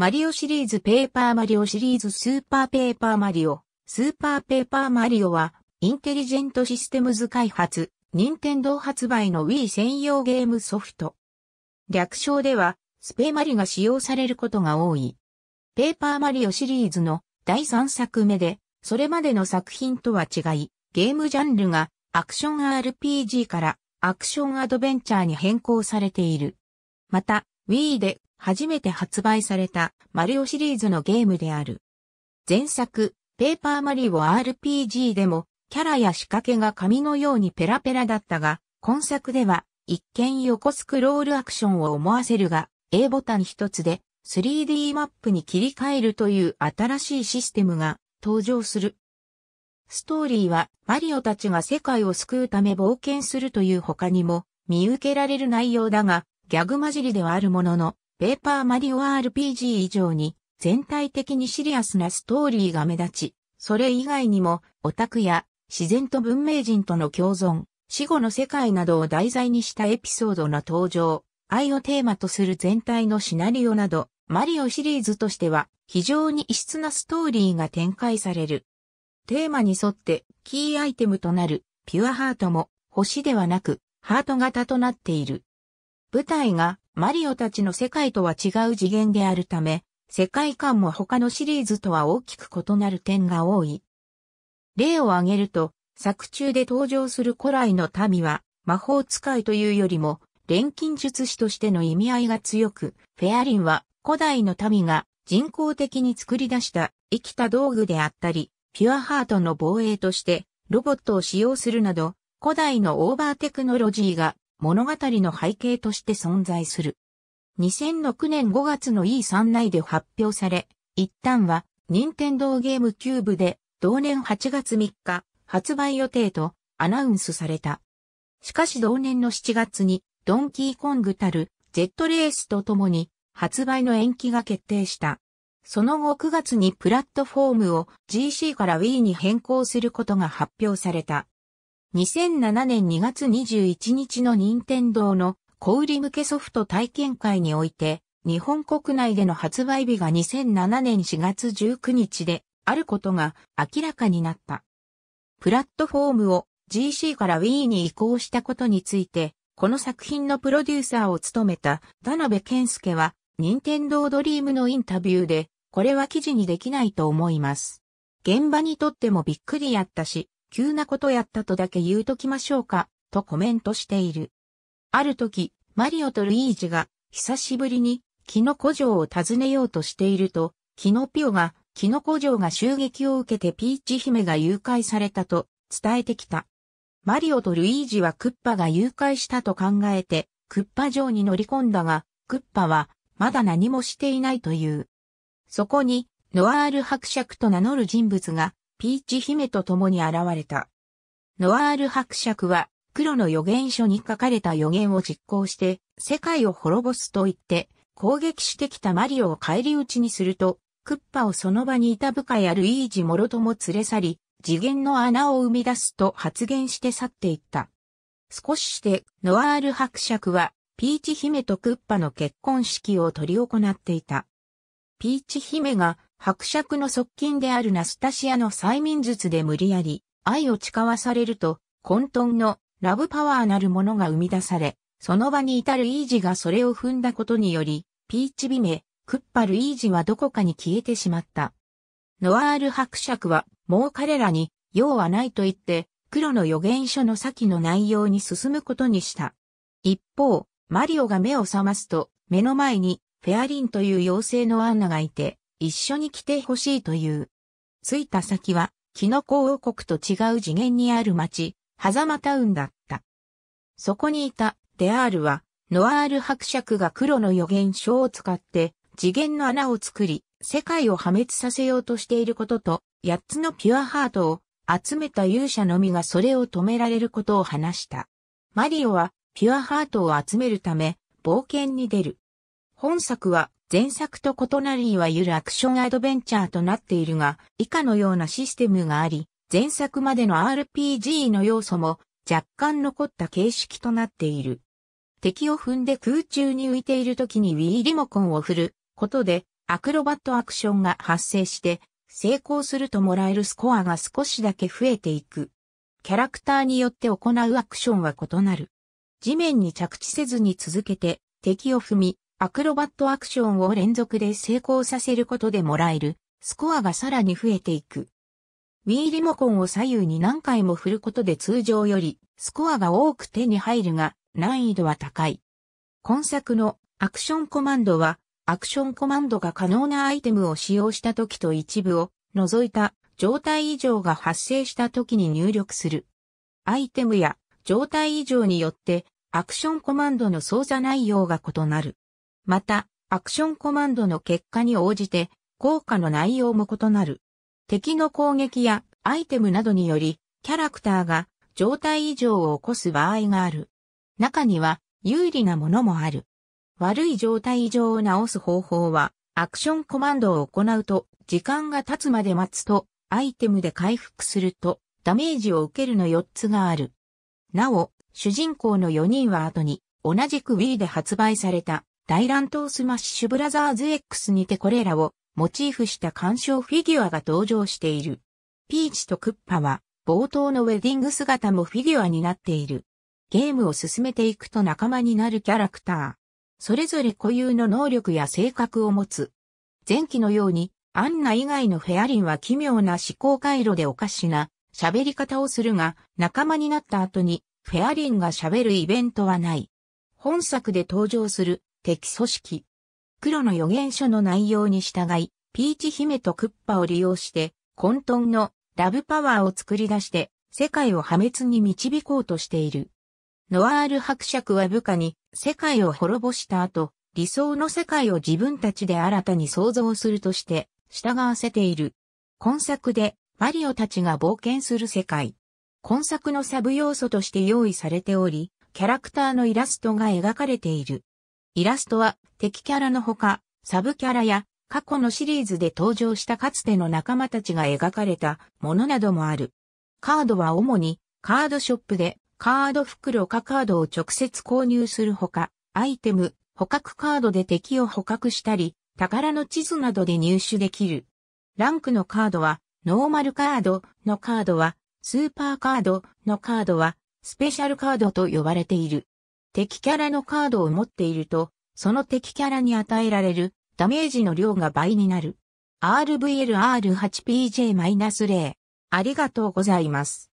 マリオシリーズペーパーマリオシリーズスーパーペーパーマリオ、スーパーペーパーマリオは、インテリジェントシステムズ開発、任天堂発売の Wii 専用ゲームソフト。略称では、スペーマリが使用されることが多い。ペーパーマリオシリーズの第3作目で、それまでの作品とは違い、ゲームジャンルがアクション RPG からアクションアドベンチャーに変更されている。また、Wii で初めて発売されたマリオシリーズのゲームである。前作、ペーパーマリオ RPG でも、キャラや仕掛けが紙のようにペラペラだったが、今作では、一見横スクロールアクションを思わせるが、A ボタン一つで 3D マップに切り替えるという新しいシステムが登場する。ストーリーはマリオたちが世界を救うため冒険するという他にも見受けられる内容だがギャグ混じりではあるもののペーパーマリオ RPG 以上に全体的にシリアスなストーリーが目立ち、それ以外にもオタクや自然と文明人との共存、死後の世界などを題材にしたエピソードの登場、愛をテーマとする全体のシナリオなど、マリオシリーズとしては非常に異質なストーリーが展開される。テーマに沿ってキーアイテムとなるピュアハートも星ではなくハート型となっている。舞台がマリオたちの世界とは違う次元であるため、世界観も他のシリーズとは大きく異なる点が多い。例を挙げると、作中で登場する古来の民は、魔法使いというよりも、錬金術師としての意味合いが強く、フェアリンは古代の民が人工的に作り出した生きた道具であったり、ピュアハートの防衛としてロボットを使用するなど、古代のオーバーテクノロジーが物語の背景として存在する。2006年5月の E3 内で発表され、一旦は、任天堂ゲームキューブで、同年8月3日、発売予定とアナウンスされた。しかし同年の7月に、ドンキーコングたる、ジェットレースと共に、発売の延期が決定した。その後9月にプラットフォームを GC から Wii に変更することが発表された。2007年2月21日の任天堂の小売向けソフト体験会において、日本国内での発売日が2007年4月19日であることが明らかになった。プラットフォームを GC から Wii に移行したことについて、この作品のプロデューサーを務めた田辺健介は、任天堂ドリームのインタビューで、これは記事にできないと思います。現場にとってもびっくりやったし、急なことやったとだけ言うときましょうか、とコメントしている。ある時、マリオとルイージが、久しぶりに、キノコ城を訪ねようとしていると、キノピオが、キノコ城が襲撃を受けてピーチ姫が誘拐されたと伝えてきた。マリオとルイージはクッパが誘拐したと考えて、クッパ城に乗り込んだが、クッパは、まだ何もしていないという。そこに、ノアール伯爵と名乗る人物が、ピーチ姫と共に現れた。ノアール伯爵は、黒の予言書に書かれた予言を実行して、世界を滅ぼすと言って、攻撃してきたマリオを返り討ちにすると、クッパをその場にいた部下やルイージもろとも連れ去り、次元の穴を生み出すと発言して去っていった。少しして、ノアール伯爵は、ピーチ姫とクッパの結婚式を執り行っていた。ピーチ姫が伯爵の側近であるナスタシアの催眠術で無理やり愛を誓わされると混沌のラブパワーなるものが生み出され、その場に至るイージがそれを踏んだことにより、ピーチビメ、クッパルイージはどこかに消えてしまった。ノアール伯爵は、もう彼らに、用はないと言って、黒の予言書の先の内容に進むことにした。一方、マリオが目を覚ますと、目の前に、フェアリンという妖精のアンナがいて、一緒に来てほしいという。着いた先は、キノコ王国と違う次元にある町、ハザマタウンだった。そこにいた、デアールは、ノアール伯爵が黒の予言書を使って、次元の穴を作り、世界を破滅させようとしていることと、八つのピュアハートを集めた勇者のみがそれを止められることを話した。マリオは、ピュアハートを集めるため、冒険に出る。本作は、前作と異なりいわゆるアクションアドベンチャーとなっているが、以下のようなシステムがあり、前作までの RPG の要素も若干残った形式となっている。敵を踏んで空中に浮いている時に Wii リモコンを振ることでアクロバットアクションが発生して成功するともらえるスコアが少しだけ増えていく。キャラクターによって行うアクションは異なる。地面に着地せずに続けて敵を踏み、アクロバットアクションを連続で成功させることでもらえるスコアがさらに増えていく。Wii リモコンを左右に何回も振ることで通常よりスコアが多く手に入るが難易度は高い。今作のアクションコマンドはアクションコマンドが可能なアイテムを使用した時と一部を除いた状態異常が発生した時に入力する。アイテムや状態異常によってアクションコマンドの操作内容が異なる。また、アクションコマンドの結果に応じて、効果の内容も異なる。敵の攻撃やアイテムなどにより、キャラクターが状態異常を起こす場合がある。中には有利なものもある。悪い状態異常を直す方法は、アクションコマンドを行うと、時間が経つまで待つと、アイテムで回復すると、ダメージを受けるの4つがある。なお、主人公の4人は後に、同じく Wii で発売された、大乱闘スマッシュブラザーズ X にてこれらをモチーフした鑑賞フィギュアが登場している。ピーチとクッパは冒頭のウェディング姿もフィギュアになっている。ゲームを進めていくと仲間になるキャラクター。それぞれ固有の能力や性格を持つ。前期のように、アンナ以外のフェアリンは奇妙な思考回路でおかしな喋り方をするが、仲間になった後にフェアリンが喋るイベントはない。本作で登場する敵組織。黒の予言書の内容に従い、ピーチ姫とクッパを利用して、混沌のラブパワーを作り出して、世界を破滅に導こうとしている。ノアール伯爵は部下に世界を滅ぼした後、理想の世界を自分たちで新たに創造するとして従わせている。今作でマリオたちが冒険する世界。今作のサブ要素として用意されており、キャラクターのイラストが描かれている。イラストは敵キャラのほか、サブキャラや過去のシリーズで登場したかつての仲間たちが描かれたものなどもある。カードは主にカードショップでカード袋かカードを直接購入するほか、アイテム、捕獲カードで敵を捕獲したり、宝の地図などで入手できる。ランクのカードは、ノーマルカードのカードは、スーパーカードのカードは、スペシャルカードと呼ばれている。敵キャラのカードを持っていると、その敵キャラに与えられるダメージの量が倍になる。RVLR8PJ-0。ありがとうございます。